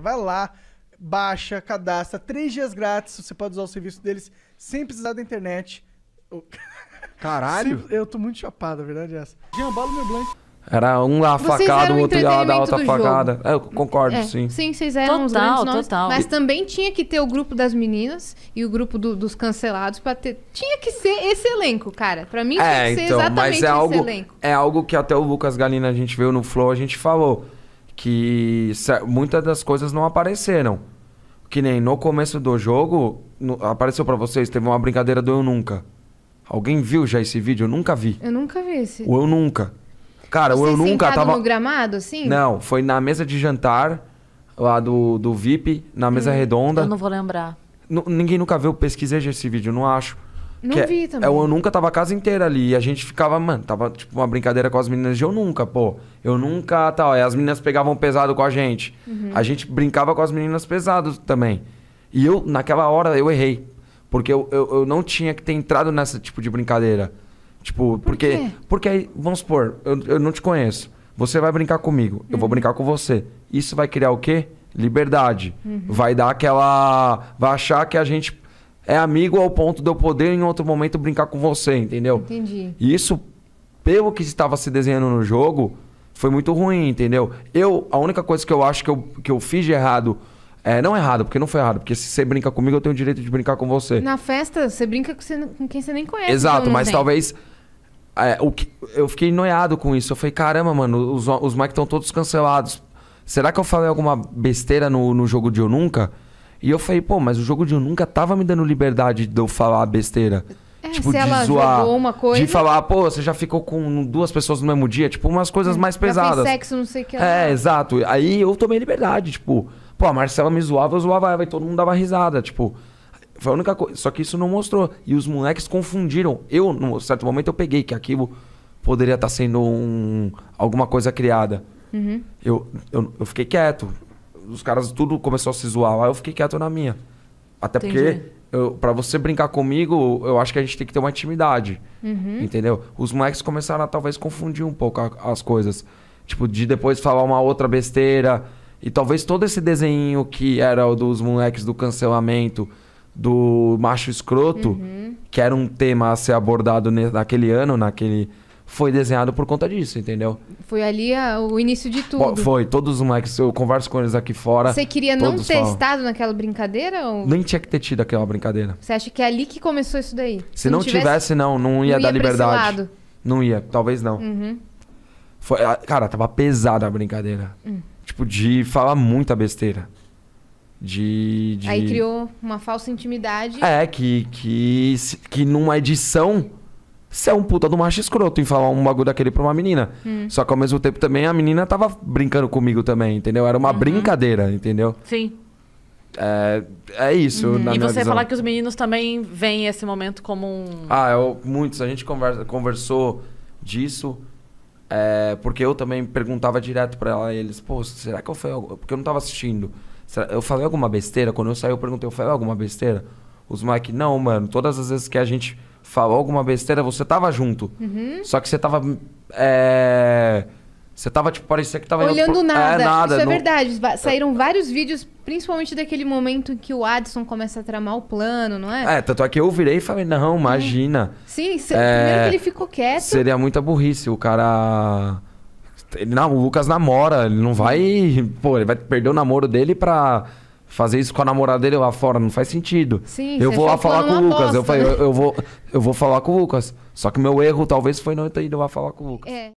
Vai lá, baixa, cadastra, três dias grátis, você pode usar o serviço deles sem precisar da internet. Caralho! eu tô muito chapado, a verdade é essa. Jean, bala meu Era um lá facada, o outro lá da outra facada. É, eu concordo, é, sim. Sim, vocês eram total, os nomes, total. Mas também tinha que ter o grupo das meninas e o grupo do, dos cancelados para ter. Tinha que ser esse elenco, cara. Para mim é, tinha que ser então, exatamente mas é esse algo, elenco. É algo que até o Lucas Galina a gente veio no Flow, a gente falou que muitas das coisas não apareceram. Que nem no começo do jogo, no, apareceu para vocês, teve uma brincadeira do Eu Nunca. Alguém viu já esse vídeo? Eu nunca vi. Eu nunca vi esse. O Eu Nunca. Cara, Você o Eu Nunca tava. no gramado, assim? Não, foi na mesa de jantar, lá do, do VIP, na mesa hum, redonda. Eu não vou lembrar. N ninguém nunca viu, pesquisei esse vídeo, não acho. Não que é vi também. Eu, eu nunca tava a casa inteira ali. E a gente ficava, mano, tava tipo uma brincadeira com as meninas de eu nunca, pô. Eu nunca, tal. e as meninas pegavam pesado com a gente. Uhum. A gente brincava com as meninas pesado também. E eu, naquela hora, eu errei. Porque eu, eu, eu não tinha que ter entrado nessa tipo de brincadeira. Tipo, Por porque. Quê? Porque aí, vamos supor, eu, eu não te conheço. Você vai brincar comigo, uhum. eu vou uhum. brincar com você. Isso vai criar o quê? Liberdade. Uhum. Vai dar aquela. Vai achar que a gente é amigo ao ponto de eu poder em outro momento brincar com você, entendeu? Entendi. E isso, pelo que estava se desenhando no jogo, foi muito ruim, entendeu? Eu, a única coisa que eu acho que eu, que eu fiz de errado. É, não errado, porque não foi errado. Porque se você brinca comigo, eu tenho o direito de brincar com você. Na festa, você brinca com, você, com quem você nem conhece. Exato, mas né? talvez. É, o que, eu fiquei noiado com isso. Eu falei, caramba, mano, os, os Mike estão todos cancelados. Será que eu falei alguma besteira no, no jogo de Eu Nunca? E eu falei, pô, mas o jogo de eu nunca tava me dando liberdade de eu falar besteira. É, tipo, se ela de zoar. Uma coisa... De falar, pô, você já ficou com duas pessoas no mesmo dia. Tipo, umas coisas hum, mais pesadas. Já fez sexo, não sei o que. É, exato. Aí eu tomei liberdade, tipo... Pô, a Marcela me zoava, eu zoava ela e todo mundo dava risada, tipo... Foi a única coisa. Só que isso não mostrou. E os moleques confundiram. Eu, num certo momento, eu peguei que aquilo poderia estar tá sendo um, alguma coisa criada. Uhum. Eu, eu, eu fiquei quieto os caras tudo começou a se zoar lá, eu fiquei quieto na minha. Até Entendi. porque, para você brincar comigo, eu acho que a gente tem que ter uma intimidade. Uhum. Entendeu? Os moleques começaram a talvez confundir um pouco a, as coisas. Tipo, de depois falar uma outra besteira. E talvez todo esse desenho que era o dos moleques do cancelamento, do macho escroto, uhum. que era um tema a ser abordado naquele ano, naquele foi desenhado por conta disso, entendeu? Foi ali a, ah, o início de tudo. Bom, foi, todos os moleques, eu converso com eles aqui fora. Você queria não ter falam. estado naquela brincadeira? Ou... Nem tinha que ter tido aquela brincadeira. Você acha que é ali que começou isso daí? Se, Se não, não tivesse, tivesse, não, não ia não dar ia liberdade. Não ia, talvez não. Uhum. Foi, ah, cara, tava pesada a brincadeira. Uhum. Tipo, de falar muita besteira. De, de... Aí criou uma falsa intimidade. É, que, que, que numa edição você é um puta do macho escroto em falar um bagulho daquele pra uma menina. Hum. Só que ao mesmo tempo também a menina tava brincando comigo também, entendeu? Era uma uhum. brincadeira, entendeu? Sim. É, é isso. Uhum. e você visão. falar que os meninos também veem esse momento como um. Ah, eu, muitos. A gente conversa, conversou disso. É, porque eu também perguntava direto para ela, eles, pô, será que eu falei algo? Porque eu não tava assistindo. Será... Eu falei alguma besteira? Quando eu saí, eu perguntei, eu falei alguma besteira? Os Mike, não, mano, todas as vezes que a gente falou alguma besteira, você tava junto. Uhum. Só que você tava. É... Você tava, tipo, parecia que tava Olhando nada. É, nada. Isso é verdade. É. Saíram vários vídeos, principalmente daquele momento em que o Adson começa a tramar o plano, não é? É, tanto é que eu virei e falei, não, imagina. Sim, se... é... primeiro que ele ficou quieto. Seria muita burrice. O cara. Ele, não, o Lucas namora, ele não vai. Pô, ele vai perder o namoro dele pra fazer isso com a namorada dele lá fora não faz sentido. Sim, eu vou lá falar com o Lucas. Bosta, eu, falei, né? eu, eu, vou, eu vou falar com o Lucas. Só que meu erro talvez foi não ter ido lá falar com o Lucas. É.